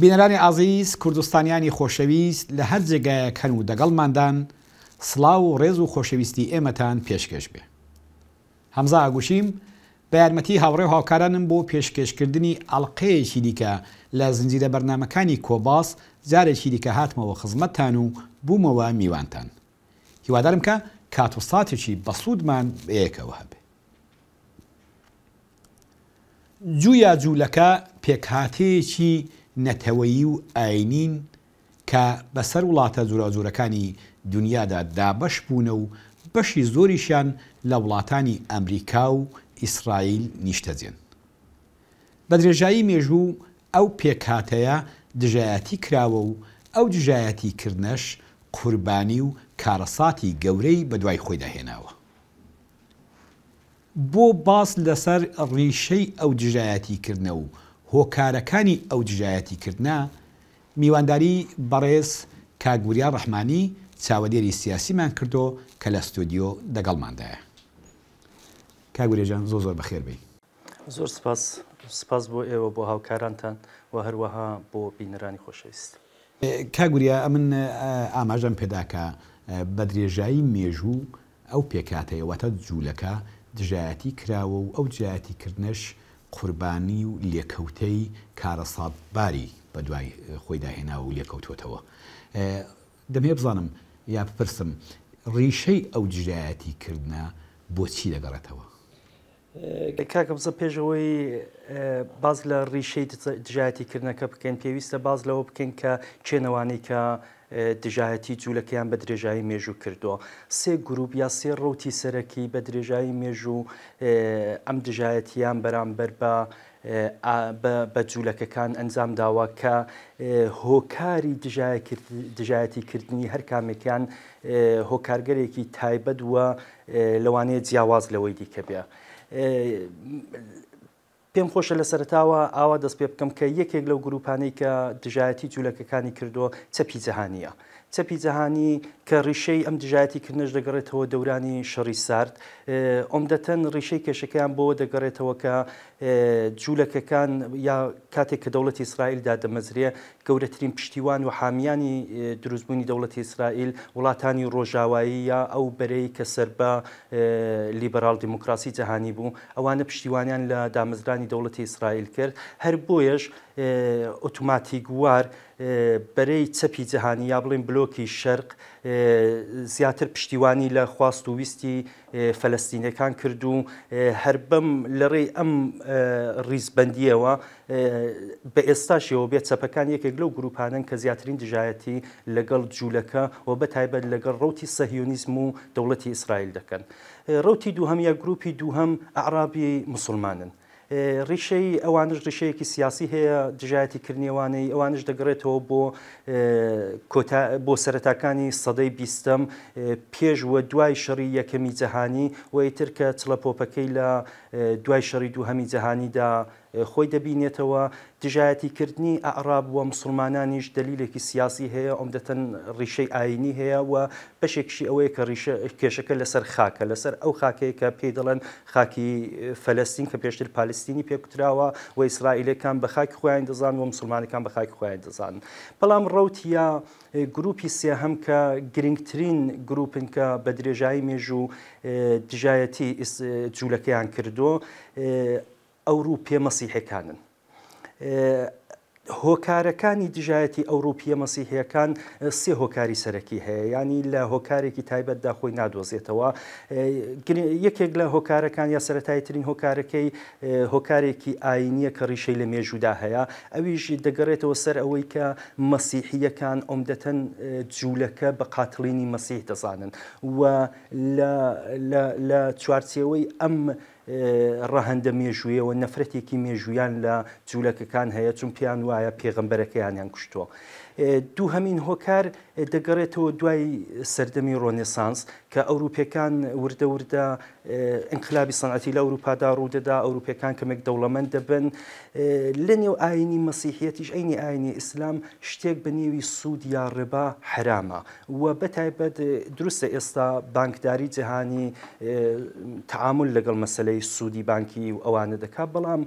بینەرانی ئازیز کوردستانیانی خۆشەویست لە هەر جێگایە کەن و دەگەڵماندان سلااو و ڕێز و خۆشەویستی ئێمەتان پێشکەش بێ. هەمزا ئاگوشیم بە یارمەتی هاوڕێ هاوکارانم بۆ پێشکەشکردنی ئەڵلقەیەکی دیکە لە زنجیرە بەرنمەکانی کۆباس جارێکی دیکە هاتمەوە خزمەتتان و بوومەوە میوانتان. هیوادارم کە کاتۆستاتێکی بەسوودمان بەیەکەوە هەبێ. جویا جوولەکە پێکهاتەیەکی نەتەوەیی و ئاینین کە بەسەر وڵاتە زورازورەکانی دنیادا دابش بوونە و بەشی زۆریشیان لە وڵاتانی ئەمریکا و ئیسرائیل نیشتەجێن. بە درێژایی مێژوو ئەو پێکاتەیە دژایەتی کراوە و ئەو دژایەتی کردنەش قوربانی و کارەساتی گەورەی بە دوای خۆی داهێناوە. بۆ باس لەسەر ڕیشەی ئەو دژایەتی کردنە و هۆکارەکانی ئەو دژایەتی کردنا میوانداری بەڕێز کاگوریا ڕحمانی چاوەدێری سیاسیمان کردو کە لە ستۆدیۆ دەگەڵماندایە کاگورێژان زۆ زۆر بەخێر بی زۆر سپاس سپاس بۆ ئێوە بۆ هاوکارانتان و هەروەها بۆ بینرانی خۆشەویست کاگوریا ئەمن ئاماژەم پێداکە بە درێژایی مێژوو ئەو پێکاتەیەوەتە جوولەکە دژایەتی کراوە و ئەو جایەتی کردنش قوربانی و لێکەوتەی کارە سادباری بە دوای خۆیداهێنا و لێکەوتوتەوە دەمێ بزانم یا بپرسم ڕیشەی ئەو جرایەتی کردە بۆچی دەگەڕێتەوە کاکە بزە پێشەوەی باز لە ڕیشەی دژایەتی کردنەکە بکەین پێویستە باز لەوە بکەین کە چێنەوانی کە دژایەتی جوولەکەیان بە درێژایی مێژوو کردووە سێ گروپ یا سێ ڕوتی سەرەکی بە درێژایی مێژوو ئەم دژایەتیان بەرامبەر بە بە جوولەکەکان ئەنجام داوە کە هۆکاری دژایەتیکردنی هەر کامێکیان هۆکارگەرێکی تایبەت وە لەوانەیە جیاواز لەوەی دیکە بێ. پێم خۆشە لە سەرتاوە ئاوا دەست پێ بکەم کە یەکێک لەو گروپانەی کە دژایەتی جوولەکەەکانی کردووە چەپی جەهانیە. چەپی جەهانی کە ڕیشەی ئەم دژایەتی کردنش دەگەڕێتەوە دەورانی شەڕی سارد ئۆمدەتەن ڕیشەی کێشەکەیان بۆ دەگەڕێتەوە کە جوولەکەکان یا کاتێک کە دەوڵەتی ئیسرائیلدا دەمەزرێ گەورەترین پشتیوان و حامیانی دروستبوونی دەوڵەتی ئیسرائیل وڵاتانی ڕۆژاوایی یا ئەو بەرەی کە سەر بە لیبرال دیموکراسی جەهانی بوو ئەوانە پشتیوانیان لە دامەزرانی دەوڵەتی ئیسرائیل کرد هەر بۆیەش ئۆتوماتیگووار بەرەی چەپی جەهانی یا بڵین بلۆکی شەرق زیاتر پشتیوانی لە خواست و ویستی فەلستینەکان کرد و هەر بەم لەڕێی ئەم ریزبندیەوە بە ئێستاشیەوە بێت چەپەکان یەکێک لەو گروپانن کە زیاترین دژایەتی لەگەڵ جوولەکە و بە تایبەت لەگەڵ ڕوتی سەهیونیزم و دەوڵەتی ئیسرائیل دەکەن. ڕوتی دووهەم یا گروپی دووهم عرابی مسلمانن ڕیشەی ئەوانش ڕشەیەکی سیاسی هەیە دژایەتی کردنیێوانەی ئەوانش دەگرێتەوە بۆ بۆ سەرەتاکانی سەدەی بیستەم پێشوە دوای شەڕی یەکەمی جەهانی و ئیتر کە چڵە پۆپەکەی لە دوای شەڕی دووهەمی جەهانیدا خۆی دەبینێتەوە دژایەتیکردنی عرااب وە مسلمانانیش دلیلێکی سیاسی هەیە ئەمدەتەن ڕیشەی ئاینی هەیە و بەشێکشی ئەوەیە کە کێشەکە لەسەر خاکە لەسەر ئەو خاکەیە کە پێی دەڵەن خاکی فەلستین کە پێشتر پالستینی پێکوتراوە و ئیسرائیلەکان بە خاک خۆیان دەزان و مسلمانەکان بە خاک خۆیان دەزان بەڵام ڕوتیا گروپی سێهەم کە گرنگترین گروپن کە بە درێژایی مێژوو دژایەتی جوولەکەیان کردو ئەوروپیە مەسیحەکانن. هۆکارەکانی دژایەتی ئەوروپیە مەسیحیەکان سێ هۆکاری سەرەکی هەیە ینی لە هۆکارێکی تایبەتدا خۆی نادۆزێتەوە یەکێک لە هۆکارەکان یا سەتایترین هۆکارەکەی هۆکارێکی ئاینیە کە ڕیشەی لە مێژودا هەیە ئەویش دەگەڕێتەوە سەر ئەوەی کە مەسیحیەکان ئۆمدەتەن جوولەکە بە قاتڵینی مەسیح دەزانن و لە چوارچەوەی ئەم ڕەهندە مێژوویەوە نەفرەتێکی مێژویان لە جوولەکەکان هەیە چون پیان وایە پێغمبەرەکەیانیان کوشتووە. دوو هەمین هۆکار دەگەڕێتەوە دوای سەردەمی ڕۆنێسانس کە ئەوروپیەکان وردە وردە انقلابی سەنعەتی لە ئەوروپادا ڕوودەدا ئەوروپیەکان کەمێک دەوڵەمەند دەبن لە نێو ئاینی مەسیحەتیش ئەینی ئاینی ئیسلام شتێک بە نێوی سوود یا ڕێبا حرامە و بەتایبەت دروستە ئێستا بانکداری جیهانی تعامل لەگەڵ مەسلەی سوودی بانکی و ئەوانە دەکات بەڵام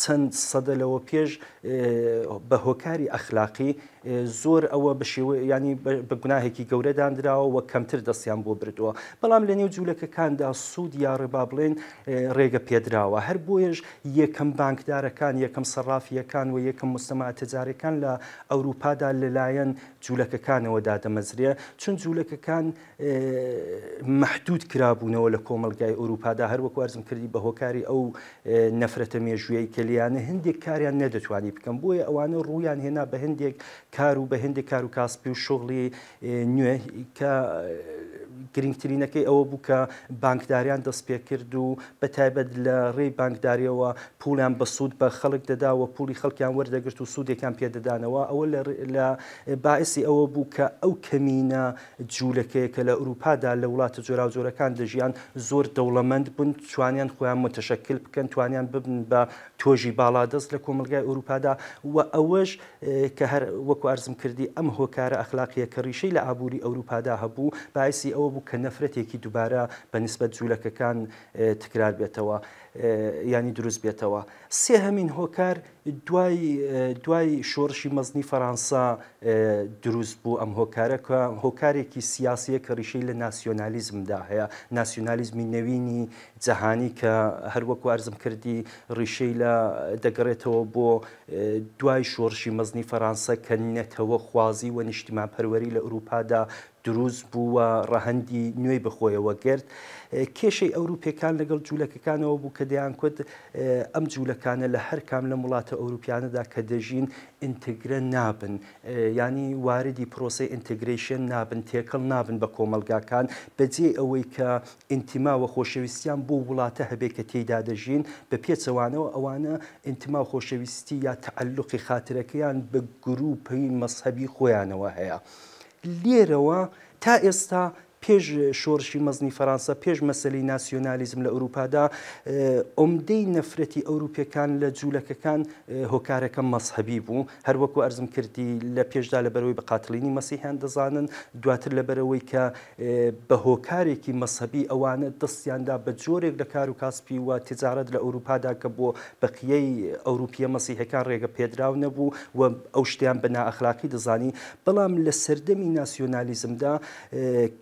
چەند سەدەلەوە پێش بە هۆکاری ئەخلاقی زۆر ئەوە بە ینی بە گوناهێکی گەورەدانراوە و کەمتر دەستیان بۆ بر کردووە بەڵام لە نێو جوولەکەکاندا سوود یاڕێبا بڵێن ڕێگە پێدراوە هەر بۆیەش یەکەم بانکدارەکان یەکەم سەرافیەکان و یەکەم مستەماتەجارەکان لە ئەوروپادا لەلایەن جوولەکەکانەوە دادەمەزرێ چون جوولەکەکان محدود کرابوونەوە لە کۆمەلگای ئەوروپادا هەروەک وارزم کردی بە هۆکاری ئەو نەفرەتە مێژویی کلیانە هەندێک کاریان نەدەتوانی بکەم بۆیە ئەوانە ڕویان هێنا بە هەندێک کار و بە هەندێک کار و کاسپی و شغڵی نوێ کە گرنگترینەکەی ئەوە بوو کە بانکداریان دەست پێ کرد و بە تایبەت لە ڕێی بانکداریەوە پولیان بە سوود بە خەڵک دەداوە پولی خەڵکیان وەردەگرت و سوودێکان پێدەدانەوە ئەوە لە باعسی ئەوە بوو کە ئەو کەمینە جوولەکەی کە لە ئەوروپادا لە وڵاتە جۆرا جۆرەکان دەژیان زۆر دەوڵەمەند بوون توانیان خۆیان متەشکل بکەن توانیان ببن بە تۆژی باادەست لە کۆمەلگای ئەوروپادا و ئەوەش کە هەر وەکو ئارزم کردی ئەم هۆکارە ئەخلاقیە کە ریشەی لە ئابووری ئەوروپادا هەبوو باعسی ئەوە ئەوە بوو کە نەفرەتێکی دووبارە بە نسبت جوولەکەکان تکرار بێتەوە ینی دروست بێتەوە سێ هەمین هۆکار دوای شۆڕشی مەزنی فەرەنسا دروست بوو ئەم هۆکارەکە هۆکارێکی سیاسیە کە ریشەی لە ناسیۆنالیزمدا هەیە ناسیۆنالیزمی نەوینی جەهانی کە هەروەکو ئارزم کردی ریشەی لە دەگەڕێتەوە بۆ دوای شۆڕشی مەزنی فەرەنسا کە نەتەوە خوازی و نیشتیمان پەروەری لە ئەوروپادا دروست بووە ڕەهەندی نوێی بخۆیەوە گرت کێشەی ئەوروپێکان لەگەڵ جوولەکەکانەوە بوو کە دەیان کت ئەم جوولەکانە لە هەر کام لە وڵاتە ئەوروپیانەدا کە دەژین ئینتگرە نابن ینی واردی پرۆسی ئینتگریشن نابن تێکەڵ نابن بە کۆمەلگاکان بەجێ ئەوەی کە ئینتیماوە خۆشەویستیان بۆ وڵاتە هەبێ کە تێدا دەژین بە پێچەوانەوە ئەوانە ئینتیما خۆشەویستی یا تعلقی خاترەکەیان بە گروپی مەسحەبی خۆیانەوە هەیە. لێرەوە تا ئێستا پێش شۆرشی مەزنی فەرانسا پێش مەسلی ناسیۆنالیزم لە ئەوروپادا ئۆمدەی نەفرەتی ئەوروپیەکان لە جوولەکەکان هۆکارەکە مەسحەبی بوو هەروەکو ئەرزم کردی لە پێشدا لە بەرەوەی بەقاتلینی مەسیحیان دەزانن دواتر لە بەرەوەی کە بە هۆکارێکی مەسحەبی ئەوانە دەستیاندا بە جۆرێک لە کار و کاسپی و تجارەت لە ئەوروپادا کە بۆ بەقیەی ئەوروپیە مەسیحەکان ڕێگە پێدراو نەبوو و ئەو شتیان بە نااخلاقی دەزانی بەڵام لە سەردەمی ناسیۆنالیزمدا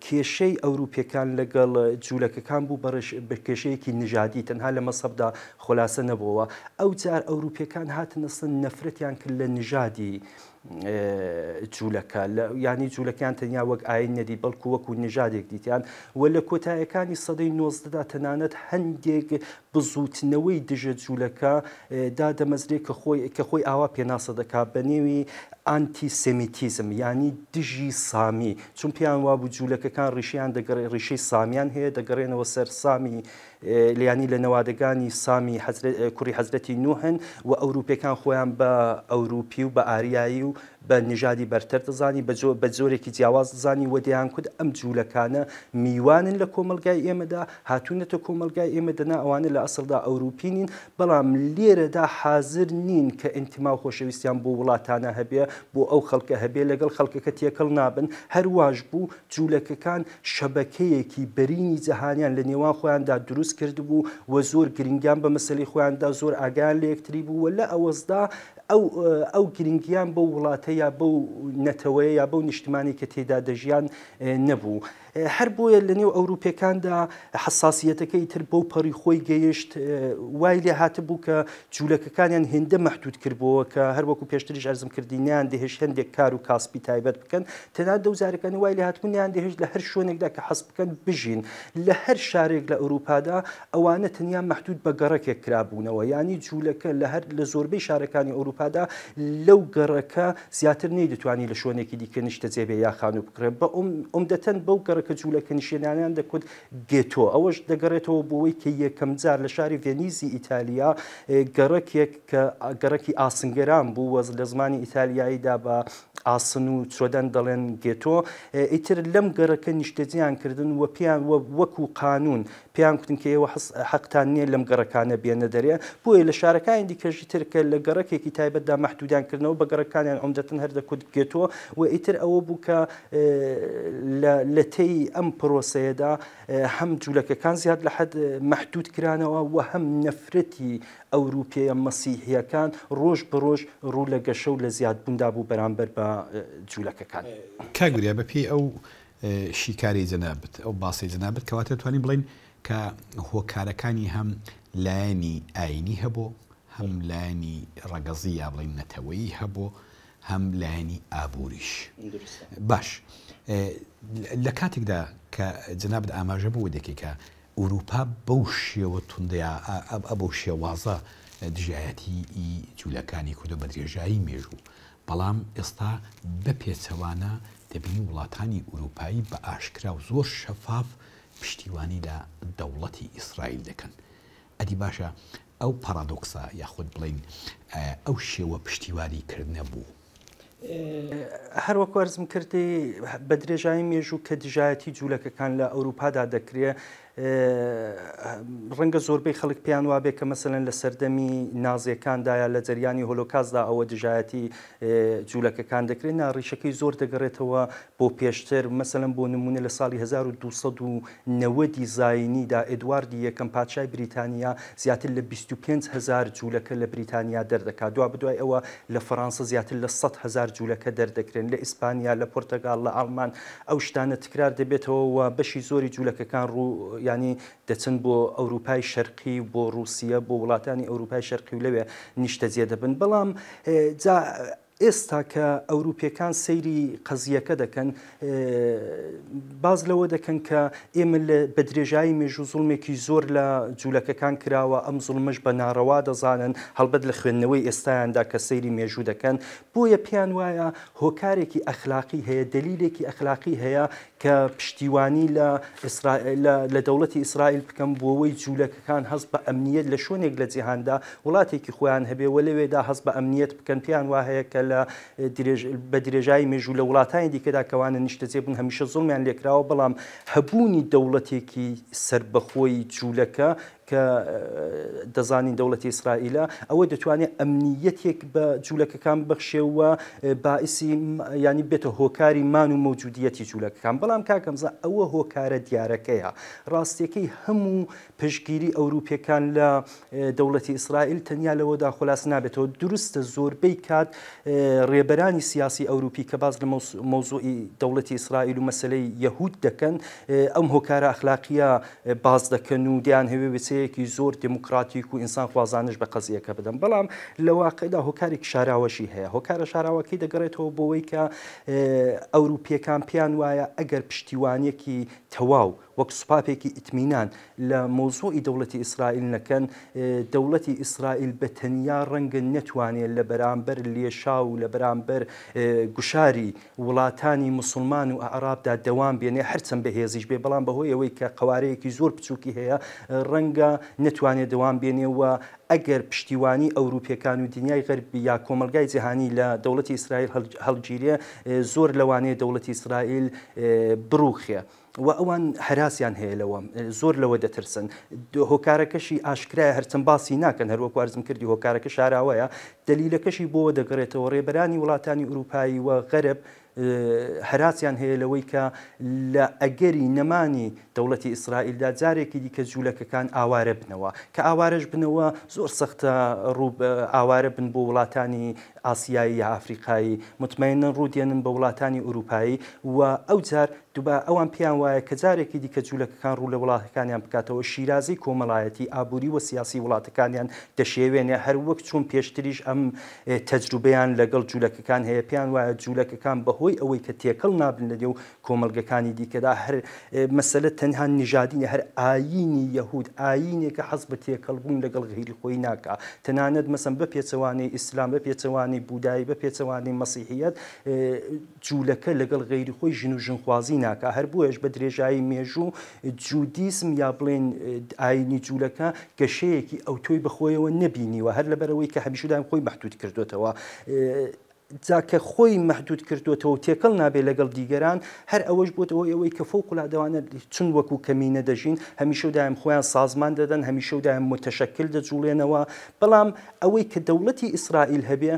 کێش کێشەی ئەوروپیەکان لەگەڵ جوولەکەکان بوو بە کێشەیەکی نژادی تەنها لە مەسەبدا خلاصە نەبووەوە ئەو جار ئەوروپیەکان هاتنە سن نەفرەتیان کرد لە نژادی جوولەکە ینی جوولەکان تەنیا وەک ئاین نەدی بەڵکو وەکو نژادێک دیتیان وە لە کۆتایەکانی سەدەی نۆزدەدا تەنانەت هەندێک بزوتنەوەی دژە جوولەکە دادەمەزرێ کە خۆی کە خۆی ئاوا پێناسە دەکا بەنێوی ئانتیسەمیتیزم ینی دژی سامی چون پێیان وابوو جوولەکەکان ڕیشیان دەگەڕێ ڕیشەی سامیان هەیە دەگەڕێنەوە سەر سامی لیانی لە نەوادەگانی سامی کوڕی حەزرەتی نوهن و ئەوروپیەکان خۆیان بە ئەوروپی و بە ئاریایی و بە نژادی بەرتەر دەزانی بە زۆرێکی جیاواز دەزانی وەدەیان کود ئەم جوولەکانە میوانن لە کۆمەلگای ئێمەدا هاتوونەتە کۆمەلگای ئێمە دەنا ئەوانە لە ئەسڵدا ئەوروپینین بەڵام لێرەدا حاضر نین کە ئینتیما خۆشەویستیان بۆ وڵاتانە هەبێ بۆ ئەو خەڵکە هەبێ لەگەڵ خەڵکەکە تێکەڵ نابن هەرواش بوو جوولەکەکان شەبەکەیەکی بەرینی جەهانیان لە نێوان خۆیاندا دروست کرد بوو وە زۆر گرنگیان بە مەسلی خۆیاندا زۆر ئاگان لە یەکتری بوو لە ئەوەزدا ئەو گرنگیان بە وڵاتەی یا بەو نەتەوەی یا بەو نیشتمانی کە تێدا دەژیان نەبوو هەر بۆیە لە نێو ئەوروپەکاندا حساسیەتەکەی تر بەو پەڕی خۆی گەیشت وای لێ هاتە بوو کە جوولەکەکانیان هێندە مەحدود کردبووە کە هەروەکو پێشتریش ئەرزم کردینیان دەهێش هەندێک کار و کاسپی تایبەت بکەن تەنات دەوزارەکانی وای لە هاتبوونیان دەهێش لە هەر شوێنێکدا کە حەس بکەن بژین لە هەر شارێک لە ئەوروپادا ئەوانە تەنیا مەحدود بە گەڕەکێک کرابوونەوە ینی جوولەکە لە هەر لە زۆربەی شارەکانی ئەوروپادا لەو گەڕەکە زیاتر نەی دەتوانانی لە شوێنێکی دیکە نیشتە جێبێ یاخان و بکرێن بە عمدەتەن بەو گەڕەکە کە جوولەکە نیشێنانیان دەکوت گێتۆ ئەوەش دەگەڕێتەوە بۆەوەی کە یەکەم جار لە شاری ڤێنیزی ئیتالیا گەڕکێک کە گەڕکی ئاسنگەران بوو وەز لە زمانی ئیتالیاییدا بە ئاسن و چۆدەن دەڵێن گێتۆ ئیتر لەم گەڕەکە نیشتەجییان کردن وە پیان وەکو قانون پیان کوتن کە ئێوە حەقتان نییە لەم گەڕەکانە بێنە دەرێ بۆیە لە شارەکانی دیکەژی ترکە لە گەڕکێکی تایبەتدا مەحدودانکردنەوە بە گەڕەکانیان ئەمدەتن هەردەکوت گێتەوە و ئیتر ئەوە بوو کە لە تی بەرەوەی ئەم پرۆسەیەدا هەم جوولەکەکان زیاد لە حد مەحدود کرانەوە و هەم نەفرەتی ئەوروپیە مەسیحیەکان ڕۆژ بڕۆژ ڕوو لە گەشە و لە زیاد بووندا بوو بەرامبەر بە جوولەکەکان کاگریا بەپی ئەو شیکاری جەنابێت ئەو باسی جەنابێت کەواتە توانین بڵین کە هۆکارەکانی هەم لایەنی ئاینی هەبوو هەم لایەنی ڕەگەزی یا بڵین نەتەوەی هەبوو هەم لایەنی ئابووریش باش. لە کاتێکدا کە جنابد ئاماژە بوو دەکێک کە ئوروپا بەو شێوە توندیا بەو شێوازە دژایەتی جوولەکانی کوردە بەدرێژایی مێژوو بەڵام ئێستا بە پێچەوانە دەبینی وڵاتانی ئوروپایی بە ئاشکرا و زۆر شەفاف پشتیوانی لە دەوڵەتی ئیسرائیل دەکەن ئەدی باشە ئەو پارادۆکسە یاخود بڵین ئەو شێوە پشتیوانیکردنە بوو هەروە کوەرزم کردی بە درێژایی مێژ و کە دژایەتی جوولەکەکان لە ئەوروپادا دەکرێت ڕەنگە زۆربەی خەڵک پیان وابێ کە مەمثلەن لە سەردەمی نازیەکاندایە لە جریانی هۆلۆکازدا ئەوە دژایەتی جوولەکەکان دەکرێن ناڕیشەکەی زۆر دەگەڕێتەوە بۆ پێشتر مەمثلەن بۆ نمونە لە ساڵی 1990 زاینیدا ئدواردی یەکەم پادشای بریتانیا زیاتر لە 25 هزار جوولەکە لە بریتانیا دەردەکات دو بدوای ئەوە لە فەرانسا زیاتر لە 100 هزار جوولەکە دەردەکرێن لە ئیسپانیا لە پۆرتگال لە ئالمان ئەو شتانە تکرار دەبێتەوە بەشی زۆری جوولەکەکان ڕوو ینی دەچن بۆ ئەوروپای شەرقی بۆ رووسە بۆ وڵاتانی ئەوروپای شەرقی و لەوێ نیشتە زیێ دەبن بەڵام ئێستا کە ئەوروپیەکان سەیری قەزیەکە دەکەن باز لەوە دەکەن کە ئێمە بە درێژایی مێژوو زوڵمێکی زۆر لە جوولەکەکان کراوە ئەم زوڵمەش بە ناڕەوا دەزانن هەڵبەت لە خوێندنەوەی ئێستایاندا کە سەیری مێژوو دەکەن بۆیە پێیان وایە هۆکارێکی ئەخلاقی هەیە دلیلێکی ئەخلاقی هەیە کە پشتیوانی لە دەوڵەتی ئیسرائیل بکەم بۆەوەی جوولەکەکان هەست بە ئەمنیەت لە شوێنێک لە جیهاندا وڵاتێکی خۆیان هەبێ وە لەوێدا هەست بە ئەمنیەت بکەن پێیان وا هەیە کە لە بە درێژایی مێژوو لە وڵاتانی دیکەدا کەوانە نیشتەجێ بن هەمیشە زڵمیان لێکراوە بەڵام هەبوونی دەوڵەتێکی سربەخۆی جوولەکە کە دەزانین دەوڵەتی ئیسرائیلە ئەوە دەتوانێت ئەمنیەتێک بە جوولەکەکان بەخشێەوە باعیسی ینی بێتە هۆکاری مان و مەوجودیەتی جوولەکەکان بەڵام کاکەمزە ئەوە هۆکارە دیارەکەیە ڕاستیەکەی هەموو پشتگیری ئەوروپیەکان لە دەوڵەتی ئیسرائیل تەنیا لەوەدا خلاص نابێتەوە دروستە زۆربەی کات ڕێبەرانی سیاسی ئەوروپی کە باز لە مۆزۆی دەوڵەتی ئیسرائیل و مەسلەی یەهود دەکەن ئەم هۆکارە ئەخلاقیە باز دەکەن و دیان هەوێ بچێت پرسەیەکی زۆر دموکراتیک و ئینسان خوازانش بە قەزیەکە بدەم بەڵام لە واقعدا هۆکارێک شاراوەشی هەیە هۆکارە شاراوەکەی دەگەڕێتەوە بۆەوەی کە ئەوروپیەکان پیان وایە ئەگەر پشتیوانیەکی تەواو وەک سوپاپێکی ئیتمینان لە مۆزۆی دەوڵەتی ئیسرائیل نەکەن دەوڵەتی ئیسرائیل بە تەنیا ڕەنگە نەتوانێت لە بەرامبەر لێشا و لە بەرامبەر گوشاری وڵاتانی مسلمان و عرابدا دەوام بێنێ هەرچەند بەهێزیش بێ بەڵام بەهۆی ئەوەی کە قوارەیەکی زۆر بچووکی هەیە ڕەنگە نتوانێت دەوام بێنێ و ئەگەر پشتیوانی ئەوروپیەکان و دنیای غەربی یا کۆمەلگای جیهانی لە دەوڵەتی ئیسرائیل هەڵگیریە زۆر لەوانەیە دەوڵەتی ئیسرائیل بروخێ. و ئەوان هەراسیان هەیە لەوە زۆر لەوە دەترسن هۆکارەکەشی ئاشکرای هەرچەند باسی ناکەن هەروەک وارزم کردی هۆکارەکە شاراوەیە دلیلەکەشی بۆ دەگرێتەوە ڕێبەرانی وڵاتانی ئوروپایی و غەرب هەراسیان هەیە لەوەی کە لە ئەگەری نەمانی دەوڵەتی ئیسرائیلدا جارێکی دیکە جوولەکەکان ئاوارە بنەوە کە ئاوارەش بنەوە زۆر سەختە ئاوارە بن بۆ وڵاتانی ئاسیایی یا ئافریقایی متمەێنن ڕوودێنن بە وڵاتانی ئوروپایی و ئەو جار دووبە ئەوان پێیان وایە کە جارێکی دیکە جوولەکەکان ڕوو لە وڵاتەکانیان بکاتەوە شیرازی کۆمەڵایەتی ئابووری و سیاسی وڵاتەکانیان دەشێوێنێ هەر وەک چون پێشتریش ئەم تەجروبیان لەگەڵ جوولەکەکان هەیە پێیان وایە جوولەکەکان بەهۆی ئەوەی کە تێکەڵ نابن لە دێو کۆمەلگەکانی دیکەدا هەر مەسلە تەنها نژادینە هەر ئاینی یەهود ئاینێکە حەز بە تێکەڵ بوون لەگەڵ غیری خۆی ناکە تەنانەت مەسم بە پێچەوانی ئیسلام بە پێچەوانی پێچەوانی بودایی بە پێچەوانی مەسیحیت جوولەکە لەگەڵ غیری خۆی ژن و ژنخوازی ناکە هەر بۆیش بە درێژایی مێژوو جودیسم یا بڵێن ئاینی جوولەکە گەشەیەکی ئەو تۆی بەخۆیەوە نبینیوە هەر لەبەرەوەی کە هەمیشودان خۆی محدود کردوێتەوە جاکە خۆی مەحدود کردوێتەوە تێکەڵ نابێت لەگەڵ دیگەران هەر ئەوەش بۆتەوە ئەوەی کە فۆکڵادەوانە چون وەکو کەمینە دەژین هەمیشە دایم خۆیان سازمان دەدەن هەمیشە دایم متەشەکل دەجوڵێنەوە بەڵام ئەوەی کە دەوڵەتی ئیسرائیل هەبێ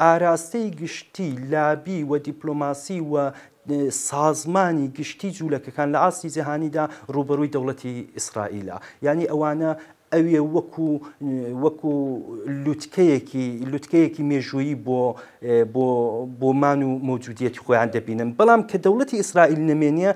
ئاراستەی گشتی لابی و دیپلۆماسی و سازمانی گشتی جوولەکەکان لە ئاستی جیهانیدا ڕوبەرووی دەوڵەتی ئیسرائیلە یعنی ئەوانە ئەوێ وەکو وەکو لوتکەیەکی لوتکەیەکی مێژویی بۆ بۆ بۆ مان و مۆجودەتی خۆیان دەبینن بەڵام کە دەوڵەتی ئیسرائیل نمێنە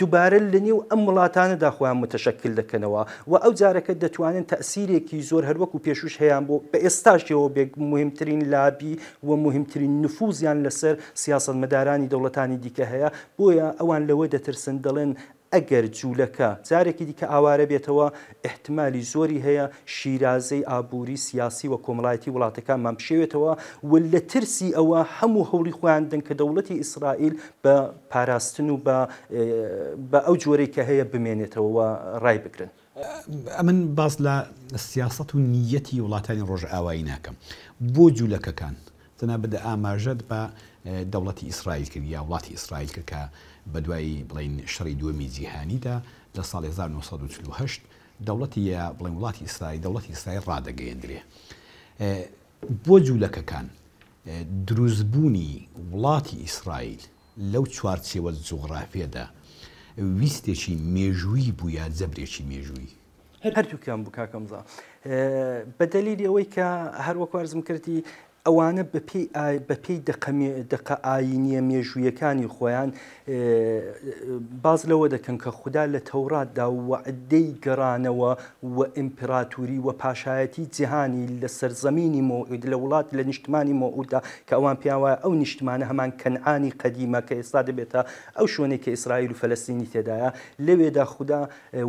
دووبارە لە نێو ئەم وڵاتانەدا خۆیان متەشکل دەکەنەوە و ئەو جارەکە دەتوانن تەسیرێکی زۆر هەروەکو پێشوش هەیەیان بۆ بە ئێستاشەوە بێک مهمترین لابی و مهمترین نفوزیان لەسەر سیاست مەدارانی دەوڵەتانی دیکە هەیە بۆیە ئەوان لەوە دەترسن دەڵێن ئەگەر جوولەکە جارێکی دیکە ئاوارە بێتەوە احتمالی زۆری هەیە شیرازەی ئابووری سیاسی و کۆمەڵایەتی وڵاتەکان مام بشێوێتەوە و لە ترسی ئەوە هەموو هەوڵی خۆیان دن کە دەوڵەتی ئیسرائیل بە پاراستن و بە ئەو جۆرەی کە هەیە بمێنێتەوە ڕای بکرن. ئەمن باز لە سیاست و نیەتی وڵاتانی ڕۆژ ئاوایی ناکەم بۆ جوولەکەکان تەنە بدە ئاماژەت بە دەوڵەتی ئیسرائیل کرد یا وڵاتی ئیسرائیل کە بە دوایی بڵین شەڕی دووەمی جیهانیدا لە ساڵ 1940 دەوڵەتی یا بڵین وڵاتی ئیسرایی دەوڵەتی ئیسرایی ڕدەگەیەندرێ. بۆ جوولەکەکان دروستبوونی وڵاتی ئیسرائیل لەو چوارچێوە جوغرافێدا ویستێکی مێژووی بوو یا جەبرێکی مێژووی هەردووکیان بوو کاکەمزا بەدەلیری ئەوەی کە هەروەکوارزم کردی ئەوانە بەپی دقە ئاینیە مێژوویەکانی خۆیان باز لەوە دەکەن کە خوددا لە تەوراتدا وعددەی گەڕانەوە و ئیمپراتوری و پاشایەتی جیهانی لە سەرزەمینی مۆعود لە وڵات لە نیشتمانی مۆعوددا کە ئەوان پیاوایە ئەو نیشتمانە هەمان کەنعانی قەدیمە کە ئێستا دەبێتە ئەو شوێنێک کە ئیسرائیل و فەلستینی تێدایە لەوێدا خوددا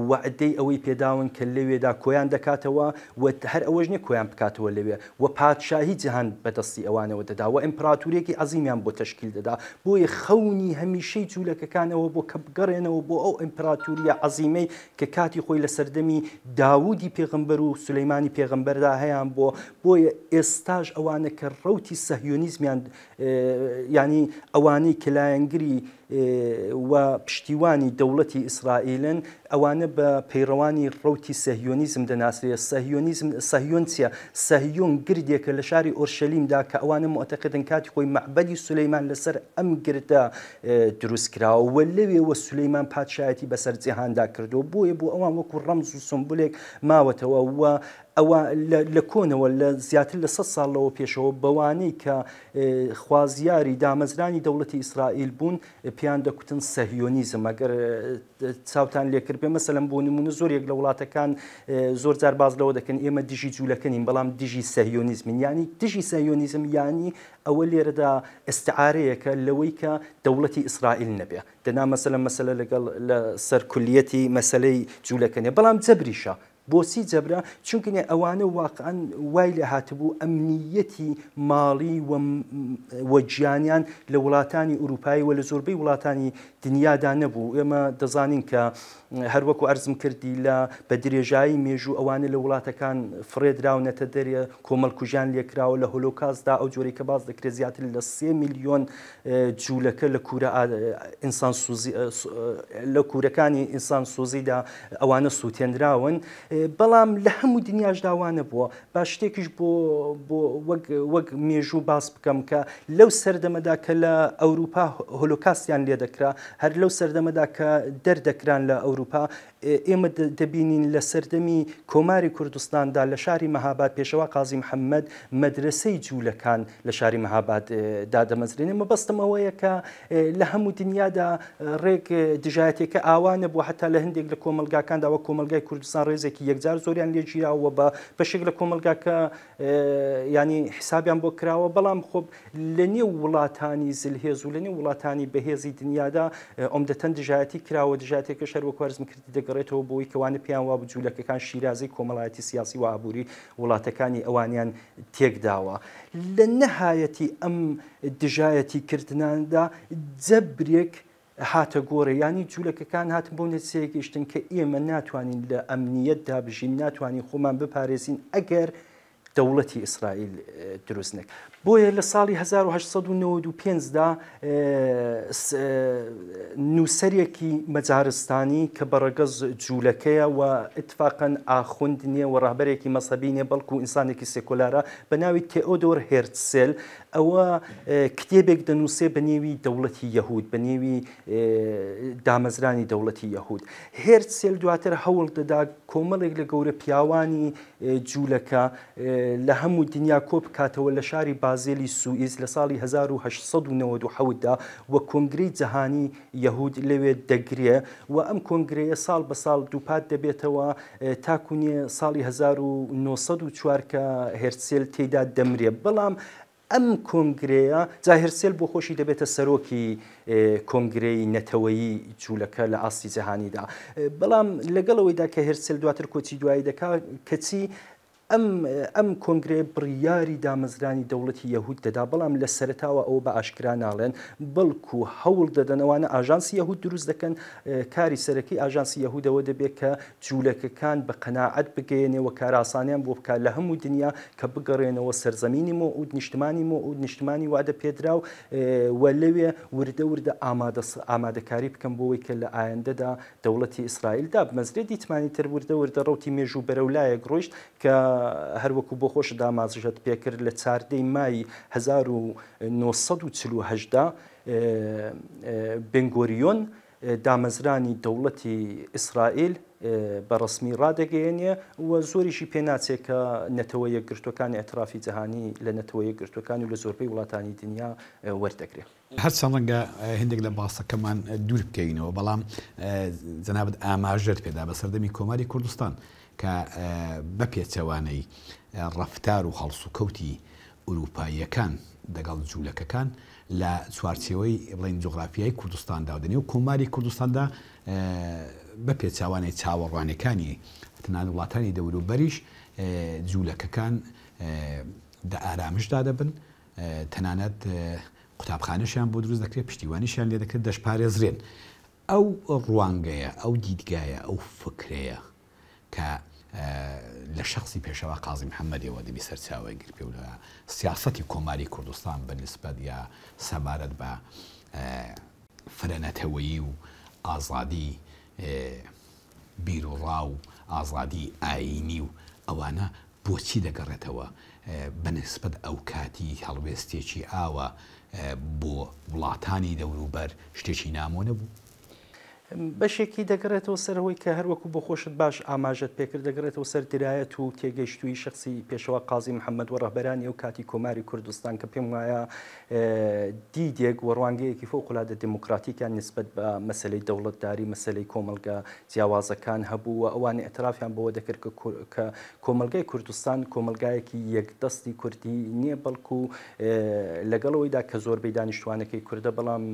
وعددەی ئەوەی پێداون کە لەوێدا کۆیان دەکاتەوە و هەر ئەوەژنی کۆیان بکاتەوە لەوێ و پادشاهی جیهان بەدەستی ئەوانەوە دەدا و ئەمپراتورێکی عزیمیان بۆ تشکیل دەدا بۆیە خەونی هەمیشەی جوولەکەکانەوە بۆ کەبگەڕێنەوە بۆ ئەو ئەمپراتوریە عزیمەی کە کاتی خۆی لە سەردەمی داودی پێغمبەر و سلەیمانی پێغمبەردا هەیان بۆ بۆیە ئێستاژ ئەوانە کە ڕوتی سەهیۆنیزمیان ینی ئەوانەی کلایەنگری و پشتیوانی دەوڵەتی ئیسرائیلن ئەوانە بە پەیڕەوانی ڕوتی سەهیۆنیزم دەناسرێت سەهیۆنیزم سەهیۆنسیە سەهیۆن گردێکە لە شاری ئۆرشەلی تەعلیمدا کە ئەوانە مۆتەقدن کاتی خۆی مەعبەدی سولەیمان لەسەر ئەم گرتە دروستکراوە لەوێوە سولەیمان پادشایەتی بەسەر جیهاندا کردو بۆیە بۆ ئەوان وەکو ڕەمز و سمبولێک ماوەتەوە وە ئەوە لە کۆنەوە لە زیاتر لە 100 ساڵەوە پێشەوە بەوانەی کە خوازیاری دامەزرانی دەوڵەتی ئیسرائیل بوون پێیان دەکوتن سەهیۆنیزم ئەگەر چاوتان لێکرد بێ مەسەلم بۆ نمونە زۆرێک لە وڵاتەکان زۆر جار باز لەوە دەکەن ئێمە دیژی جوولەکەنین بەڵام دیژی سەهیۆنیزمین ینی دیژی سەهیۆنیزم ینی ئەوە لێرەدا ئستعاارەیەەکە لەوەی کە دەوڵەتی ئیسرائیل نەبێ دەنا مەسەلە مەسەلە لەگەڵ لە سەرکولیەتی مەسلەی جوولەکەنێ بەڵام جەبریشە بۆسی جەبرا چونکنێ ئەوانە واقعان وای لە هاتبوو ئەمنیەتی ماڵی وەجییانیان لە وڵاتانی ئوروپایی و لە زۆربەی وڵاتانی دنیادا نەبوو ئێمە دەزانین کە هەروەکو ئەرزم کردی لە بە درێژایی مێژوو ئەوانە لە وڵاتەکان فرێدراونەتە دەریە کۆمەلکوژان لێکراوە لە هۆلۆکاسدا ئەو جۆری کە باز دەکرێت زیاتر لە سێ میلیۆن جوولەکە لە کورە ئینسان لە کورەکانی ئینسان سۆزیدا ئەوانە سووتێنراون بەڵام لە هەموو دنیاشداوانە بووە با شتێکیش بۆ وەک مێژوو باس بکەم کە لەو سەردەمەدا کە لە ئەوروپا هۆلۆکاسیان لێ دەکرا هەر لەو سەردەمەدا کە دەردەکران لە ئەوروپا Power. ئێمە دەبینین لە سەردەمی کۆماری کوردستاندا لە شاری مەهاباد پێشەوە قازی محەممەد مەدرسەی جوولەکان لە شاری مەهاباد دادەمەزرێنێ مەبەستمەوەیە کە لە هەموو دنیادا ڕێک دژایەتێکە ئاوانە بوو حتا لە هەندێک لە کۆمەلگاکاندا وە کۆمەلگای کوردستان ڕێزێکی یەکجار زۆریان لێگیراوە بە پشێک لە کۆمەلگاکە ینی حسابیان بۆ کراوە بەڵام خۆب لە نێو وڵاتانی زلهێز و لە نێو وڵاتانی بەهێزی دنیادا ئۆمدەتەن دژایەتی کراوە دژاتێکە شەر وەکوارزم کردی دەگەڵ دەگەڕێتەوە بۆی کەوانە پێیان وا بجوولەکەکان شیرازی کۆمەڵایەتی سیاسی و ئابووری وڵاتەکانی ئەوانیان تێکداوە لە نەهایەتی ئەم دژایەتی کردناندا جەبرێک هاتە گۆڕیانی جوولەکەکان هاتم بۆ نەچەیەکیشتن کە ئێمە ناتوانین لە ئەمنیەتدا بژین ناتوانین خۆمان بپارێزین ئەگەر دەوڵەتی ئیسرائیل دروستنێک بۆیە لە ساڵی 1995 دا نووسەرێکی مەجارستانی کە بەڕگەز جوولەکەیە و اتفاقەن ئاخوند نییە و ڕاهبەرێکی مەسەبینێ بەڵکو و ئینسانێکی سێکۆلارە بە ناوی تێئۆدۆر هێرتسێل ئەوە کتێبێک دەنووسێ بە نێوی دەوڵەتی یەهود بە نێوی دامەزرانی دەوڵەتی یەهود هێرتسێل دواتر هەوڵ دەدا کۆمەڵێک لە گەورە پیاوانی جوولەکە لە هەموو دنیا کۆب کاتەوە لە شاری باز بازێلی سوئیس لە ساڵی 1970دا وە کۆنگری جەهانی یەهود لەوێ دەگرێ و ئەم کۆنگرەیە ساڵ بە ساڵ دووپات دەبێتەوە تاکوونیە ساڵی 1940 کە هێرسێل تێدا دەمرێ بەڵام ئەم کۆنگرەیە جاهرسێل بۆ خۆشی دەبێتە سەرۆکی کۆنگرەی نەتەوەیی جوولەکە لە ئاستی جەهانیدا بەڵام لەگەڵەوەیدا کە هرسل دواتر کۆچی دوایی دەکا کەچی ئەم ئەم کۆنگرێ بڕیاری دامەزرانی دەوڵەتی یەهود دەدا بەڵام لە سەرتاوە ئەو بە ئاشکرا ناڵێن بەڵکو هەوڵ دەدەنەوەوانە ئاژانسی یەهود دروست دەکەن کاری سەرەکی ئاژانسی یەهودەوە دەبێت کە جوولەکەکان بە قەنەعەت بگەێنەوە کاراسانیان بۆ بکە لە هەموو دنیا کە بگەڕێنەوە سەرزەمینی مۆ و نیشتمانی مۆ و نیشتمانی وادە پێدرا و وە لەوێ وردە وردە ئامادە ئامادەکاری بکەم بۆەوەی کە لە ئایندەدا دەوڵەتی ئیسرائیلدا بمەزرێ دیتمانی تر وردە وردە ڕوتی مێژوو بەرەولایە گرۆشت کە هەروەکو بۆ خۆش دامازژت پێکرد لە چاردەی مای 1940 بنگۆریۆن دامەزرانی دەوڵەتی ئیسرائیل بە ڕسمی ڕدەگەێنێ وە زۆریشی پێناچێت کە نەتەوە یەکگرتوەکانی ئەترافی جەهانی لە نەتەوە یەکگرتوەکان و لە زۆربەی وڵاتانی دنیا وەردەگرێت. هەرچەند ڕەنگە هندێک لە باسەکەمان دوور بکەینەوە بەڵام جەنابەت ئاماژێت پێدا بە سەردەمی کۆماری کوردستان. کە بە پێچەوانەی ڕفتار و هەڵسوکەوتی ئوروپاییەکان دەگەڵ جوولەکەکان لە چوارچەوەی بڵین جغرافیای کوردستاندا دەنێ و کۆماری کوردستاندا بە پێچوانەی چاوەڕوانەکانی تەنان وڵاتانی دەوروبەریش جوولەکەکان دە ئارامشدا دەبن تەنانەت قوتابخانەشیان بۆ دروست دەکرێت پشتیوانیشیان لێ دەکرێت دەشپارێزرێن ئەو ڕوانگەیە ئەو دیدگایە ئەو فکرەیە کە لە شخصی پێشەوە قازی محەممەدیەوە دەبی سەرچاوی گرپی و لە سیاستی کۆماری کوردستان بەنسبەت یا سەبارەت بە فرەنەتەوەیی و ئازادی بیرڕاو و ئازادی ئاینی و ئەوانە بۆچی دەگەڕێتەوە بەنسبت ئەو کاتی هەڵوێستێکی ئاوە بۆ وڵاتانی دەوروبەر شتێکی نامۆ نەبوو بەشێکی دەگرێتەوە سەرەوەی کە هەروەکو بۆ خۆشت باش ئاماژت پێکرد دەگرێتەوە سەر درایەت و تێگەیشتوی شخصی پێشەوە قازی محەممەد و ڕەبەرانی و کاتی کۆماری کوردستان کە پێم وایە دی دێک وەڕوانگەیەکی فۆقلادە دموکراتیکیان نسبت بە مەسلەی دەوڵەتداری مەسلەی کۆمەلگا جیاوازەکان هەبوو و ئەوانی ئەترافیان بەوە دەکرد کە کۆمەلگای کوردستان کۆمەلگایەکی یەکدەستی کوردی نییە بەڵکو لەگەڵەوەیدا کە زۆربەی دانیشتوانەکەی کووردە بەڵام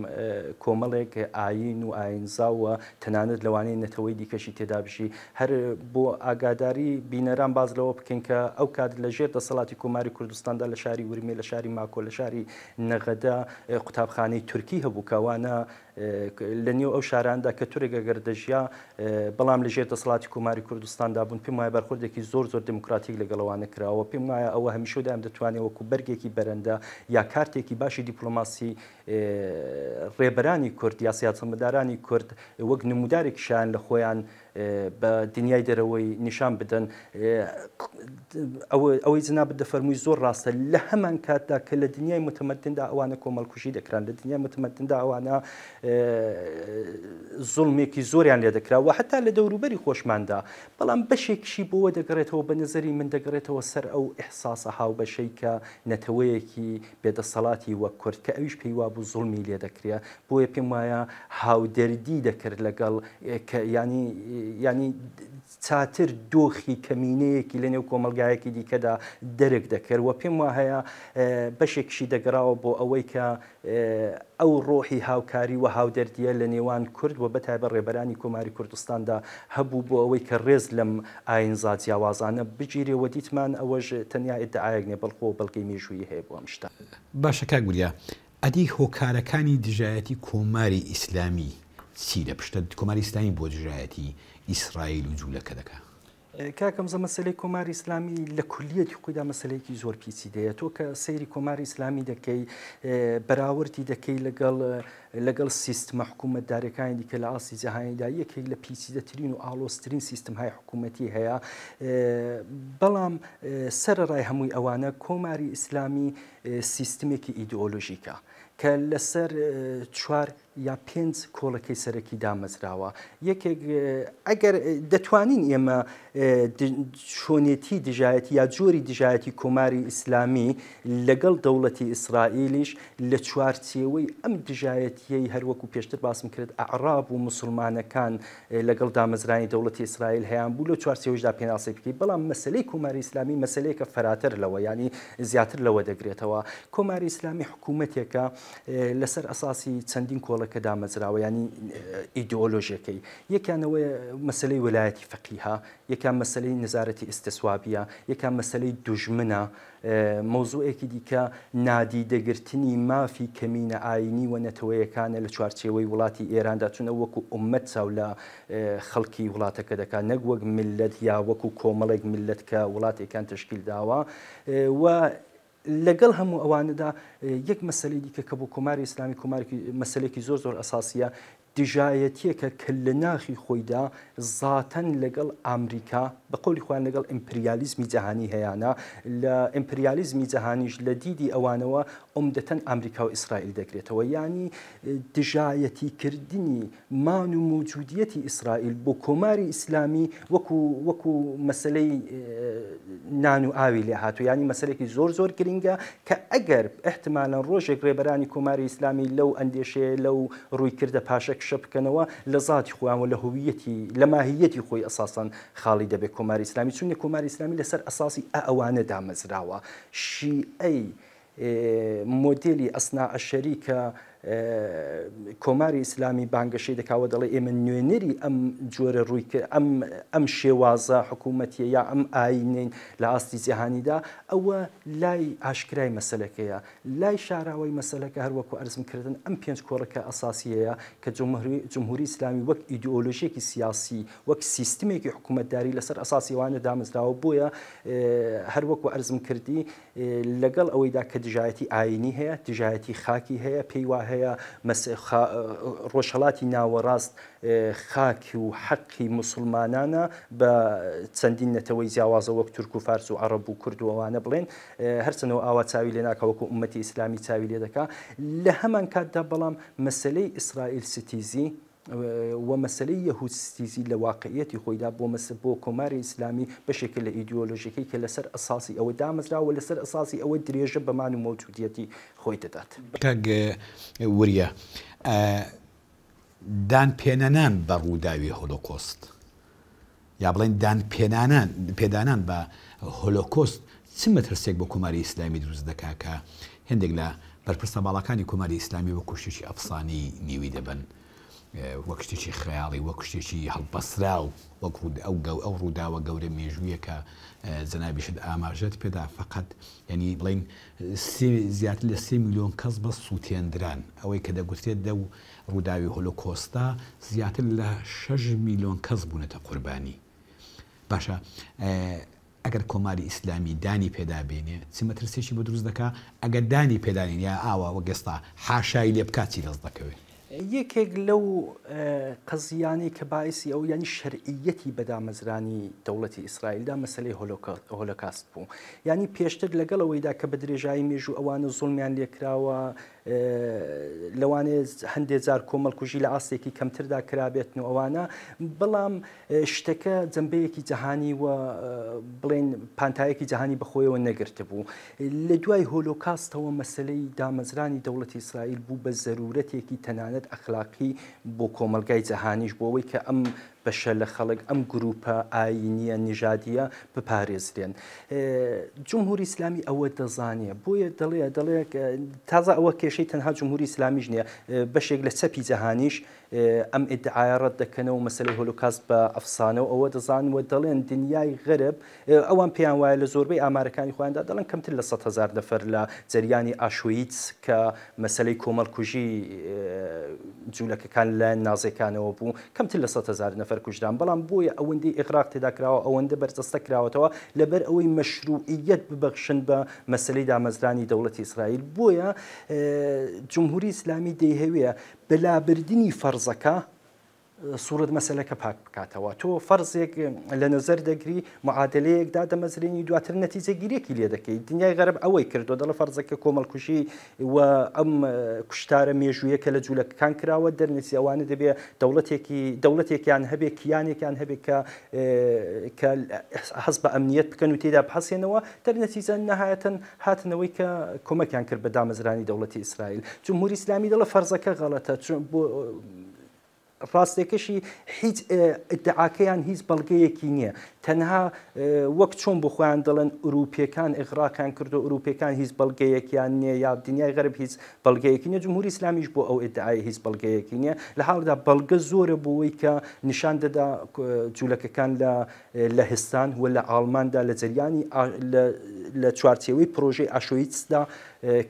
کۆمەڵێک ئاین و ئاینزا و بووە تەنانەت لەوانەیە نەتەوەی دیکەشی تێدابشی هەر بۆ ئاگاداری بینەران باز لەوە بکەین کە ئەو کات لەژێر دەسەڵاتی کۆماری کوردستاندا لە شاری ورمێ لە شاری ماکۆ لە شاری نەغەدا قوتابخانەی تورکی هەبوو کەوانە لە نێو ئەو شاراندا کە تورێکە گەردەژیا بەڵام لەژێر دەسڵاتی کوماری کوردستاندا بوون پێم وایە بەرخوردێکی زۆر زۆر دموکراتیک لەگەڵەوەوانە کراوە پێم وایە ئەوە هەمیشەدا ئەم دەتوانێت وەکو بەرگێکی بەرەندا یا کارتێکی باشی دیپلۆماسی ڕێبەرانی کورد یا سیاچەمەدارانی کورد وەک نمودارێک شان لە خۆیان بە دنیای دەرەوەی نیشان بدەن ئەوەی جنابەت دەفەرمووی زۆر ڕاستە لە هەمان کاتدا کە لە دنیای متمەدندا ئەوانە کۆمەڵکوشی دەکران لە دنیای متمەدندا ئەوانە زوڵمێکی زۆریان لێ دەکراوە حتا لە دەوروبەری خۆشماندا بەڵام بەشێکشی بۆەوە دەگەڕێتەوە بە نظری من دەگەڕێتەوە سەر ئەو احساسە هاوبەشەی کە نەتەوەیەکی بێدەسەڵاتی وە کورد کە ئەویش پێی وابوو زوڵمی لێ دەکرێت بۆیە پێم وایە هاودەردی دەکرد لەگەڵ ینی ینی چاتر دۆخی کەمینەیەکی لە نێو کۆمەلگایەکی دیکەدا دەرک دەکرد و پێم وایە بەشێکشی دەگراوە بۆ ئەوەی کە ئەو ڕۆحی هاوکاری و هاودەردیە لە نێوان کورد و بەتای بە ڕێبەرانی کۆماری کوردستاندا هەبوو بۆ ئەوەی کە ڕێز لەم ئاینزا جیاوازانە بگیرێەوە دیتمان ئەوەش تەنیا ئدعاەکێ بەڵخۆ بەڵگەی مێژووی هەیە بۆ ئەمشتا باشەکە گوریا ئەدی هۆکارەکانی دژایەتی کۆماری ئیسلامی چی لە پشتە کۆماری ئیسلامی بۆ دژایەتی ئیسرائیل و جوولەکە دەکە کاکەم زە مەسلەی کۆماری ئسلامی لە کولیەتی خۆیدا مەسلەیەکی زۆر پیچی دەیە تۆ کە سەیری کۆماری ئسلامی دەکەی بەراوردی دەکەی لەگەڵ لەگەڵ سیستمە حکوومەتدارەکانی دیکە لە ئاسی جیهانیدا یەکێک لە پیچیدەترین و ئالۆسترین سیستم های حکوومەتی هەیە بەڵام سەرڕای هەمووی ئەوانە کۆماری ئیسلامی سیستمێکی ئیدئۆلۆژیکە کە لەسەر چوار یا پێنج کۆڵەکەی سەرەکی دامەزراوە یەکێک ئەگەر دەتوانین ئێمە شوێنێتی دژایەتی یا جۆری دژایەتی کۆماری ئیسلامی لەگەڵ دەوڵەتی ئیسرائیلیش لە چوارچێوەی ئەم دژایەتیەی هەروەکو پێشتر باسم کرد عراب و مسلمانەکان لەگەڵ دامەزرانی دەوڵەتی ئیسرائیل هەیان بوو لە چوارچێوەشدا پێناسی بکەیت بەڵام مەسلەی کۆماری ئیسلامی مەسلەیەکە فراتر لەوە ینی زیاتر لەوە دەگرێتەوە کۆماری ئیسلامی حکوومەتێکە لەسەر ئەساسی چەندین کۆڵ منداڵەکە دامەزراوە ینی ئیدۆلۆژیەکەی یەکیانەوەی مەسلەی وەلایەتی فەقیها یەکان مەسلەی نزارەتی ئستسوابیە یەکان مەسلەی دوژمنە مۆزوعێکی دیکە نادیدەگرتنی مافی کەمینە ئاینی و نەتەوەیەکانە لە چوارچێەوەی وڵاتی ئێراندا چونە وەکو عمەت چاو لە خەڵکی وڵاتەکە دەکا نەک وەک ملت یا وەکو کۆمەڵێک ملت کە وڵاتێکان تشکیل داوە و لەگەڵ هەموو ئەوانەدا یەک مەسلەی دیکە کە بۆ کۆماری ئسلامی کۆمارێکی زۆر زۆر ئەساسیە دژایەتیەکە کە لە ناخی خۆیدا زاتەن لەگەڵ ئامریکا بە قۆلی خوان لەگەڵ ئیمپریالیزمی جەهانی هەیەە لە ئیمپریالیزمی جەهانیش لە دیدی ئەوانەوە عمدەتەن ئامریکا و ئیسرائیل دەکرێتەوە ینی دژایەتیکردنی مان و موجودیەتی ئیسرائیل بۆ کۆماری ئیسلامی وەکو وەکو مەسلەی نان و ئاوی لێ هاتو ینی مەسلێکی زۆر زۆر گرنگە کە ئەگەر احتمالان ڕۆژێک ڕێبەرانی کۆماری ئیسلامی لەو ئەندێشەیە لەو ڕوویکردە پاشەکە نەقشە بکەنەوە لە زاتی خۆیانەوە لە هویەتی لە ماهیەتی خۆی ئەساسان خاڵی دەبێت کۆماری ئسلامی چونە کۆماری ئسلامی لەسەر ئەساسی ئەوانە دامەزراوە شیعەی مۆدلی ئەسنا عشەری کە کۆماری ئیسلامی بانگەشەی دەکاوە دەڵێ ئێمە نوێنەری ئەم جۆرە ڕووی ئەم ئەم شێوازە حکوومەتیە یا ئەم ئاینین لە ئاستی جیهانیدا ئەوە لای ئاشکرای مەسلەکەیە لای شاراوی مەسلەکە هەروەکو ئەرزمکردن ئەم پێنج کۆڕەکە ئەساسیەیە کە جمهوری ئسلامی وەک ئیدئۆلۆژیەکی سیاسی وەک سیستمێکی حکوومەتداری لەسەر ئەساسیوانە دامزراوە بۆیە هەروەکو ئەرزم کردی لەگەڵ ئەوەیدا کە دژایەتی ئاینی هەیە دژایەتی خاکی هەیە پێی وایە هەیە ڕۆژهڵاتی ناوەڕاست خاکی و حەقی مسلمانانە بە چەندین نەتەوەی جیاوازە وەک تورک و فارس و عرب و کوردوانە بڵێن هەرچەنەوە ئاوا چاوی لێ ناکەوەکو عومەتی ئیسلامی چاوی لێ دەکا لە هەمان کاتدا بەڵام مەسلەی ئیسرائیل ستیزی ومەسلەی یەهوستیزی لە واقعیەتی خۆیدا بۆ مەسە بۆ کۆماری ئیسلامی بەشێکە لە ئیدیۆلۆژیەکەی کە لەسەر ئەساسی ئەوە دامەزراوە لەسەر ئەساسی ئەوە درێژە بەمان و مەوجودەتی خۆی دەدات وریە دان پێنەنان بە ڕووداوی هۆلۆکۆست یا بڵێن دان پێنانان پێدانان بە هۆلۆکۆست چمە ترسێک بۆ کۆماری ئیسلامی دروست دەکا کە هندێک لە بەرپرسە باڵەکانی کۆماری ئیسلامی بە کوشتێکی ئەفسانی نیوی دەبن وەک شتێکی خەیاڵی وەک شتێکی هەڵبەسرا و وەک ئەو گەو ئەو ڕووداوە گەورە مێژویەکە زەنابیشت ئاماژێت پێدا فقط ینی بڵین زیاتر لە سێ میلیۆن کەس بە سووتێندران ئەوەی کە دەگوترێت دە و ڕووداوی هۆلۆکۆستا زیاتر لە 6 میلیۆن کەس بوونەتە قوربانی باشە ئەگەر کۆماری ئیسلامی دانی پێدابێنێ چمەترسێکی بە دروست دکا ئەگەر دانی پێدانین یا ئاوا وە گەستا حاشایی لێ بکاتی دەست دەکەوێت یەکێک لەو قەزیانی کە باعیسی ئەو ینی شەرعیەتی بەدامەزرانی دەوڵەتی ئیسرائیلدا مەسلەی هۆلۆکاست بوو ینی پێشتر لەگەڵ ئەوەیدا کە بە درێژایی مێژوو ئەوانە زوڵمیان لێکراوە لەوانێ هەندێک جار کۆمەڵ کوژی لە ئاستێکی کەمتردا کرابێتن و ئەوانە بەڵام شتەکە جەمبەیەکی جەهانی و بڵێن پانتایەکی جەهانی بەخۆیەوە نەگرتە بوو لە دوای هۆلۆکاستەوە مەسلەی دامەزرانی دەوڵەتی ئیسرائیل بوو بە زەرورەتێکی تەنانەت ئەخلاقی بۆ کۆمەلگای جەهانیش بۆ ئەوەی کە ئەم بەشە لە خەڵک ئەم گروپە ئاینیە نیژادیە بپارێزرێن. جمهوری اسلامی ئەوە دەزانێ بۆیە دەڵێ دەڵێ تازە ئەوە کێشەی تەنها جمهوری ئسلامیش نییە بەشێک لە سەپی جەهانیش ئەم ئدعاەت دەکەنەوە مەسلەی هۆلوکاس بە ئەفسانەوە ئەوە دەزانوە دەڵێن دنیای غرب ئەوان پێیان وایە لە زۆربەی ئامارەکانی خۆیاندا دەڵێن کەمتر لە 100هزار نەفەر لە جریانی ئاشویت کە مەسلەی کۆمەڵکوژی جوولەکەکان لە نازەکانەوە بوو کەمتر لە 100هزار نفر نەفەر کوژران بەڵام بۆیە ئەوەندەی ئقراق تێداکراوە ئەوەندە بەرزەستە کراوەتەوە لەبەر ئەوەی مەشروعیت ببەخشن بە مەسلەی دامەزرانی دەوڵەتی ئیسرائیل بۆیە جمهوری ئسلامی دەیهوەیە بەلابردننی فەرزەکە سوورت مەسلەکە پاک بکاتەوە تۆ فەرزێک لە نظر دەگری معادلەیەکدا دەمەزرێنی دواتر نەتیجەگیرێکی لێ دەکەی دنیای غەرب ئەوەی کردو دەڵە فەرزەکە کۆمەڵکوشی و ئەم کوشتارە مێژوویەکە لە جوولەکان کراوە دەرنسی ئەوانە دەبێ دەوڵەتێکی دەوڵەتێکیان هەبێت کیانێکیان هەبێت کە حەز بە ئەمنیەت بکەن و تێدا حەسێنەوە دەرنەتیزە نەهایەتەن هاتنەوەی کە کۆمەکیان کرد بە دامەزرانی دەوڵەتی ئیسرائیل چون موری اسلامی دەڵە فەرزەکە غەڵەتە چون ڕاستێکەشی هیچ ئەدعاکەیان هیچ بەڵگەیەکی نییە تەنها وەک چۆن بخۆیان دەڵێن ئوروپیەکان ئغراکان کردو ئوروپیەکان هیچ بەڵگەیەکیان نییە یا دنیای غەرب هیچ بەڵگەیەکی نیە جمهوری اسلامیش بۆ ئەو ئدعای هیچ بەڵگەیەکی نییە لە حاڵدا بەڵگە زۆرە بۆەوەی کە نیشان دەدا جوولەکەکان لە لە هستان و لە ئالماندا لە جریانی لە چوارچەوەی پرۆژەی ئاشویتسدا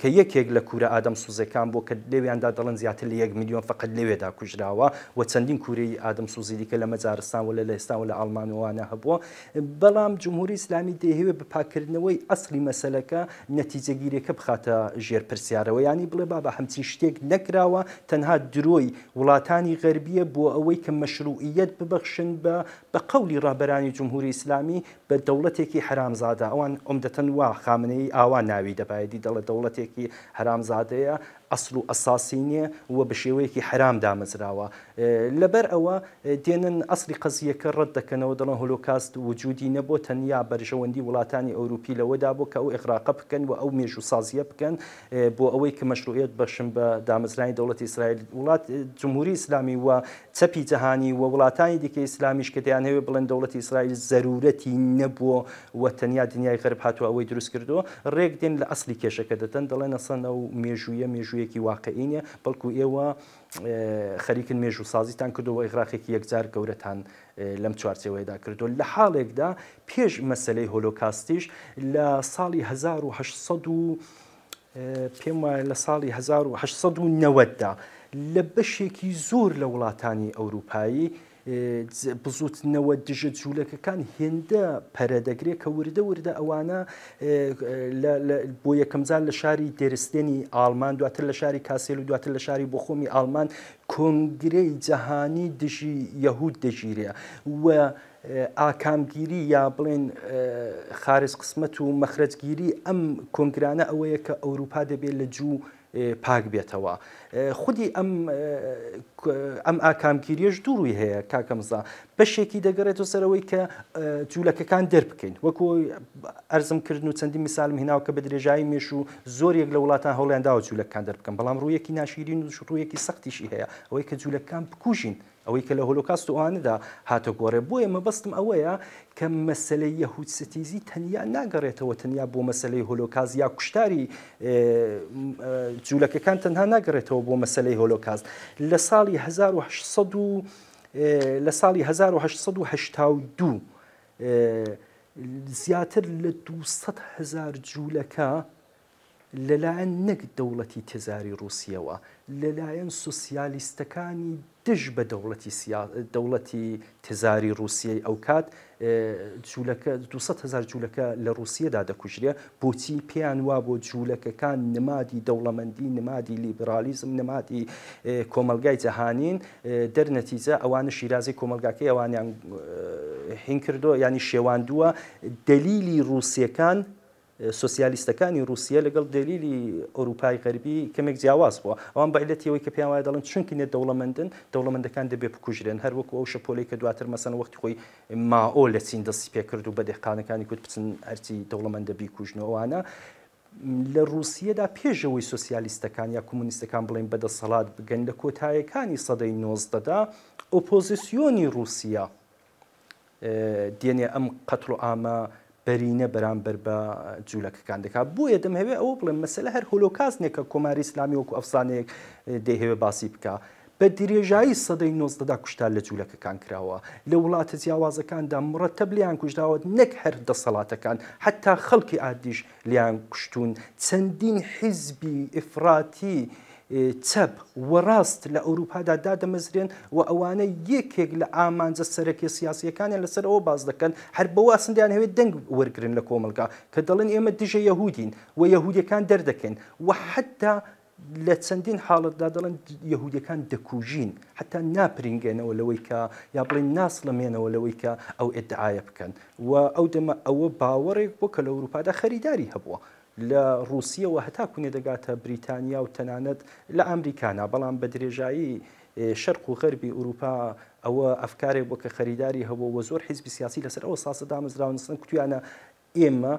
کە یەکێک لە کورە ئادەم سوزەکان بۆ کە لێویاندا دەڵن زیاتر لە 1 میلیۆن فقط لەوێدا کوژراوە و چەندین کوری ئادەم سوزیدیکە لە مەجارستان و لە لە ئێستا و لە ئالمانوانە هەبووە بەڵام جمهوری ئسلامی دەهێوێت بە پاکردنەوەی ئەسلی مەسلەکە نەتیجەگیریەکە بخاتە ژێر پرسیارەوە ینی بڵێ با بە هەمچین شتێک نەکراوە تەنها درۆی وڵاتانی غەربیە بۆ ئەوەی کە مەشروعیت ببەخشن بە بە قولی ڕابرانی جمهوری ئسلامی بە دەوڵەتێکی حرامزادا ئەوان عمدەتەن وا خامنەی ئاوا ناوی دەبایدی دەڵە دەوڵەتێکی هەرامزادەیە ئەسل و ئەساسی نییە وە بە شێوەیەکی حرام دامەزراوە لەبەر ئەوە دێنن ئەسلی قزیەکە ڕەت دەکەنەوە دەڵن هۆلۆکاست وجودی نەبوو تەنیا بەرژەوەندی وڵاتانی ئەوروپی لەوەدا بۆ کە ئەو ئقراقە بکەن و ئەو مێژ و سازیە بکەن بۆ ئەوەی کە مەشروعیت بەشم بە دامەزرانی دەوڵەتی ئیسرائیل وڵات جمهوری ئسلامی وە چەپی جەهانی و وڵاتانی دیکە ئسلامیش کە دەیان هەوێ بڵند دەوڵەتی ئیسرائیل زەرورەتی نەبووە و تەنیا دنیای غەرب هاتووە ئەوەی دروست کردووە ڕێک دێن لە ئەسلی کێشەکە دەتەن دەڵێن ئەسەن ئەو مێژویە مێژوی هەڵویەکی واقعینە بەڵکو ئێوە خەریکن مێژ و سازیتان کردو و ئێغراقێکی یەکجار گەورەتان لەم چوارچەوەیدا کردو لە حاڵێکدا پێش مەسلەی هۆلۆکاستیش لە ساڵی 1970 پێم وایە لە ساڵی 1990دا لە بەشێکی زۆر لە وڵاتانی ئەوروپایی بزوتنەوە دژە جوولەکەکان هێندە پەرەدەگرێت کە وردە وردە ئەوانە بۆ یەکەمزان لە شاری دەرستێنی ئالمان دواتر لە شاری کاسێل و دواتر لە شاری بۆخۆمی ئالمان کۆنگرەی جەهانی دژی یەهود دەژیرەیە وە ئاکامگیری یا بڵێن خارج قسمەت و مەخرجگیری ئەم کۆنگرانە ئەوەیە کە ئەوروپا دەبێت لە جوو پاک بێتەوە خودی ئەم ئەم ئاکامگیریش دووروی هەیە کاکەمزا بەشێکی دەگەڕێتەوە سەرەوەی کە جوولەکەکان دەربکەین وەکو ئەرزمکردن و چەندی میسالم هیناو کە بە درێژایی مێش و زۆرێک لە وڵاتان هەوڵیانداوە جوولەکان دەربکەم بەڵام ڕوویەکی ناشیرین و ڕوویەکی سەختیشی هەیە ئەوەی کە جوولەکان بکوژین ئەوەی کە لە هۆلوکاست و ئااندا هاتە گۆڕێ بۆیە مەبەستم ئەوەیە کە مەسلەی یەهود ستیزی تەنیا ناگەڕێتەوە تەنیا بۆ مەسلەی هۆلۆکاز یا کوشتاری جوولەکەکان تەنها ناگەڕێتەوە بۆ مەسلەی هۆلۆکاز لە ساڵی 1970 لە ساڵی 1992 زیاتر لە 200 هزار جوولەکە لەلایەن نەک دەوڵەتی تێزاری رووسیەوە لەلایەن سوسیالیستەکانی تش بە دەوڵەتی دەوڵەتی تزاری رووسیای ئەو کات جوولەکە 200هزار جوولەکە لە رووسیەدا دەکوژرێ بۆچی پێیان وا بۆ جوولەکەکان نمادی دەوڵەمەندی نمادی لیبرالیزم نمادی کۆمەلگای جەهانین دەرنەتیجە ئەوانە شیرازی کۆمەلگاکە ئەوانیان هین کردو ینی شێواندووە دلیلی رووسیەکان سوسیالیستەکانی رووسیا لەگەڵ دلیلی ئەوروپای غەربی کەمێک جیاواز بووە ئەوان بەعلەتەوەی کە پێیان وایە دەڵن چونکی نێت دەوڵەمەندن دەوڵەمەندەکان دەبێ بکوژرێن هەر وەکو ئەو شەپۆلی کە دواتر مەسەن وەختی خۆی ماۆ لە چین دەستی پێ کرد و بەدەقانەکانی کوت بچن ئەرچی دەوڵەمەندە بیکوژنەوەوانە. لە رووسیەدا پێشەوەی سوسیالیستەکان یا کمونیستەکان بڵێن بەدەسەڵات بگەن لە کۆتایەکانی سەدەی نۆزدەدا ئۆپۆزیسیۆنی رووسیا دێنێ ئەم قەتڵ ئامە بەرینە بەرامبەر بە جوولەکەکان دەکات بۆیە دەم هەوێ ئەوە بڵێن مەسلە هەر هۆلۆکاسنێکە کۆماری ئسلامی وەکو ئەفسانەیەک دێهێوە باسی بکە. بە درێژایی سەدەی نۆزدەدا کوشتار لە جوولەکەکان کراوە لە وڵاتە جیاوازەکاندا مرەتەب لیان کوژداوە نەک هەر دەسەڵاتەکان حتا خەڵکی ئادیش لیان کوشتون چەندین حیزبی ئفراتی چەپ وەڕاست لە ئەوروپادا دادەمەزرێن و ئەوانە یەکێک لە ئامانجە سەرەکی سیاسیەکانیان لەسەر ئەوە باز دەکەن هەر بەوە سندیان هەوێت دەنگ وەرگن لە کۆمەلگا کە دەڵێن ئێمە دژە یەهودین و یەهودەکان دەردەکەن و حتا لە چەندین حاڵتدا دەڵێن یەهودەکان دەکوژین حتا ناپرینگەنەوە لەوەی کە یا بڵین ناسڵەمێنەوە لەوەی کە ئەو ئدعاە بکەن و ئەو دەمە ئەوە باوەڕێک بۆ کە لە ئەوروپادا خەریداری هەبووە لە رووسیەوە هەتا کوێ دەگاتە بریتانیا و تەنانەت لە ئەمریکانا بەڵام بە درێژایی شەرق و غەربی ئوروپا ئەوە ئەفکارێک بۆ کە خەریداری هەبوو وە زۆر حیزبی سیاسی لەسەر ئەوە ساسەدا مزراونستن کوتویانە ئێمە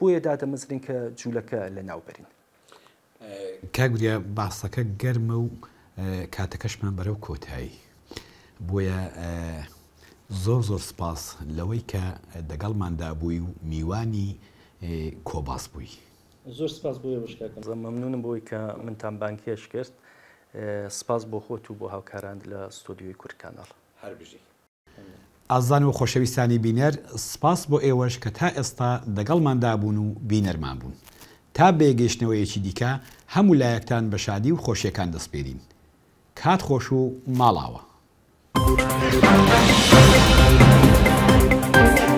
بۆیە دادەمەزرین کە جوولەکە لە ناوبرین کاگوریە باسەکە گەرمە و کاتەکەشمان بەرەو کۆتایی بۆیە زۆر زۆر سپاس لەوەی کە دەگەڵماندا بووی و میوانی کۆباس بووی زۆر سپاس بۆ بشککەم ممنونم بۆی کە منتان بانکیش کرد سپاس بۆ خۆت و بۆ هاوکاران لە ستۆدیۆی کورکانەڵ هەربژی ئازان و خۆشەویستانی بینەر سپاس بۆ ئێوەش کە تا ئێستا دەگەڵماندا بوون و بینەرمان بوون تا بێگەشتنەوەیەکی دیکە هەموو لایەکتان بە شادی و خۆشیەکان دەستپێرین کات خۆش و ماڵاوە. Thank you.